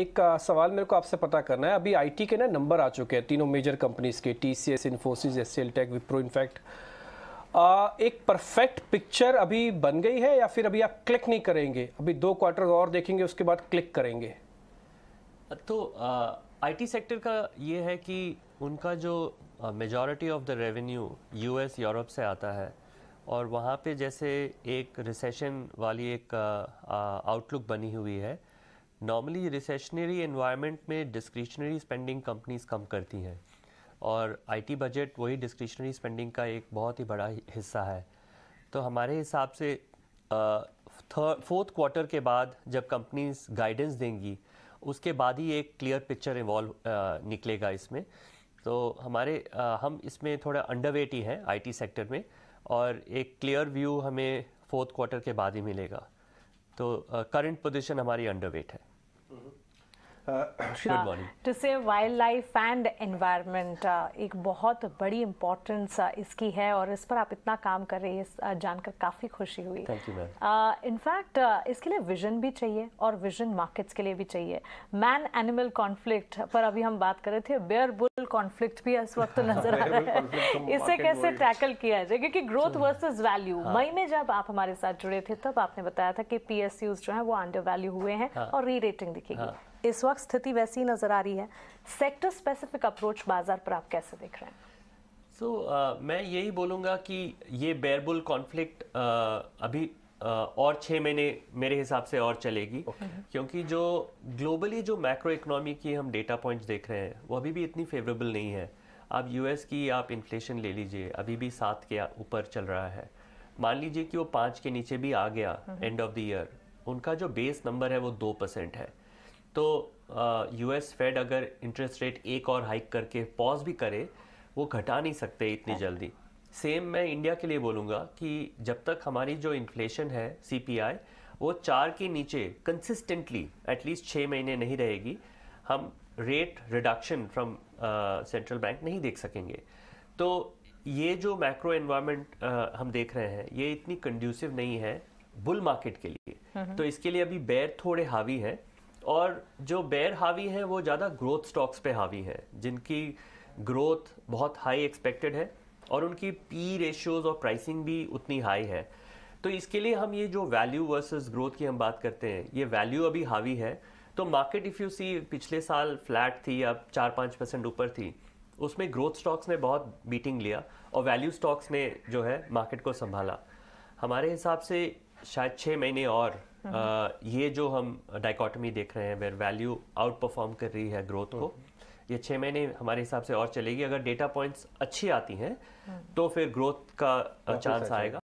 एक सवाल मेरे को आपसे पता करना है अभी आईटी के ना नंबर आ चुके हैं तीनों मेजर कंपनीज के T C S Infosys S L tech Wipro in fact एक परफेक्ट पिक्चर अभी बन गई है या फिर अभी आप क्लिक नहीं करेंगे अभी दो क्वार्टर और देखेंगे उसके बाद क्लिक करेंगे तो आईटी सेक्टर का ये है कि उनका जो majority of the revenue US Europe से आता है और वहाँ पे जैसे एक रिसेशन वाली एक आउटलुक बनी हुई है नॉर्मली रिसेशनरी एनवायरनमेंट में डिस्क्रिशनरी स्पेंडिंग कंपनीज कम करती हैं और आईटी बजट वही डिस्क्रिशनरी स्पेंडिंग का एक बहुत ही बड़ा हिस्सा है तो हमारे हिसाब से फोर्थ क्वार्टर के बाद जब कंपनीज गाइडेंस देंगी उसके बाद ही एक क्लियर पिक्चर इवॉल्व निकलेगा इसमें तो हमारे आ, हम इसमें थोड़ा अंडरवेट ही हैं आईटी सेक्टर में और एक क्लियर व्यू हमें फोर्थ क्वार्टर के बाद ही मिलेगा तो करंट uh, पोजीशन हमारी अंडरवेट है मॉर्निंग टू से वाइल्ड लाइफ एंड एनवायरनमेंट एक बहुत बड़ी इम्पोर्टेंस uh, इसकी है और इस पर आप इतना काम कर रहे हैं uh, जानकर काफ़ी खुशी हुई थैंक यू मैम इनफैक्ट इसके लिए विजन भी चाहिए और विजन मार्केट्स के लिए भी चाहिए मैन एनिमल कॉन्फ्लिक्ट पर अभी हम बात कर रहे थे बेयर बुल कॉन्फ्लिक्ट भी इस वक्त नजर आ रहा है तो इसे कैसे टैकल किया जाए क्योंकि ग्रोथ वर्सेज वैल्यू मई में जब आप हमारे साथ जुड़े थे तब आपने बताया था कि पीएसयूज जो है वो अंडर वैल्यू हुए हैं हाँ। और री रेटिंग दिखेगी हाँ। इस वक्त स्थिति वैसी नज़र आ रही है सेक्टर स्पेसिफिक अप्रोच बाजार पर आप कैसे देख रहे हैं सो so, uh, मैं यही बोलूंगा कि ये बैरबुल कॉन्फ्लिक्ट uh, अभी uh, और छः महीने मेरे हिसाब से और चलेगी okay. Mm-hmm. क्योंकि जो ग्लोबली जो मैक्रो इकोनॉमी की हम डेटा पॉइंट्स देख रहे हैं वो अभी भी इतनी फेवरेबल नहीं है आप यूएस की आप इन्फ्लेशन ले लीजिए अभी भी सात के ऊपर चल रहा है मान लीजिए कि वो पाँच के नीचे भी आ गया एंड ऑफ द ईयर उनका जो बेस नंबर है वो दो परसेंट है तो यूएस फेड अगर इंटरेस्ट रेट एक और हाइक करके पॉज भी करे वो घटा नहीं सकते इतनी हाँ। जल्दी सेम मैं इंडिया के लिए बोलूँगा कि जब तक हमारी जो इन्फ्लेशन है सीपीआई वो चार के नीचे कंसिस्टेंटली एटलीस्ट छः महीने नहीं रहेगी हम rate reduction from central bank नहीं देख सकेंगे तो ये जो मैक्रो एनवायरनमेंट uh, हम देख रहे हैं ये इतनी कंड्यूसिव नहीं है बुल मार्केट के लिए हम्म। तो इसके लिए अभी बैर थोड़े हावी हैं और जो बेयर हावी है वो ज़्यादा ग्रोथ स्टॉक्स पे हावी है जिनकी ग्रोथ बहुत हाई एक्सपेक्टेड है और उनकी पी रेशियोज़ और प्राइसिंग भी उतनी हाई है तो इसके लिए हम ये जो वैल्यू वर्सेस ग्रोथ की हम बात करते हैं ये वैल्यू अभी हावी है तो मार्केट इफ़ यू सी पिछले साल फ्लैट थी अब चार पाँच परसेंट ऊपर थी उसमें ग्रोथ स्टॉक्स ने बहुत बीटिंग लिया और वैल्यू स्टॉक्स ने जो है मार्केट को संभाला हमारे हिसाब से शायद छः महीने और आ, हम्म। ये जो हम डाइकॉटमी देख रहे हैं वेर वैल्यू आउट परफॉर्म कर रही है ग्रोथ को हम्म। ये छः महीने हमारे हिसाब से और चलेगी अगर डेटा पॉइंट्स अच्छी आती हैं हम्म। तो फिर ग्रोथ का चांस आएगा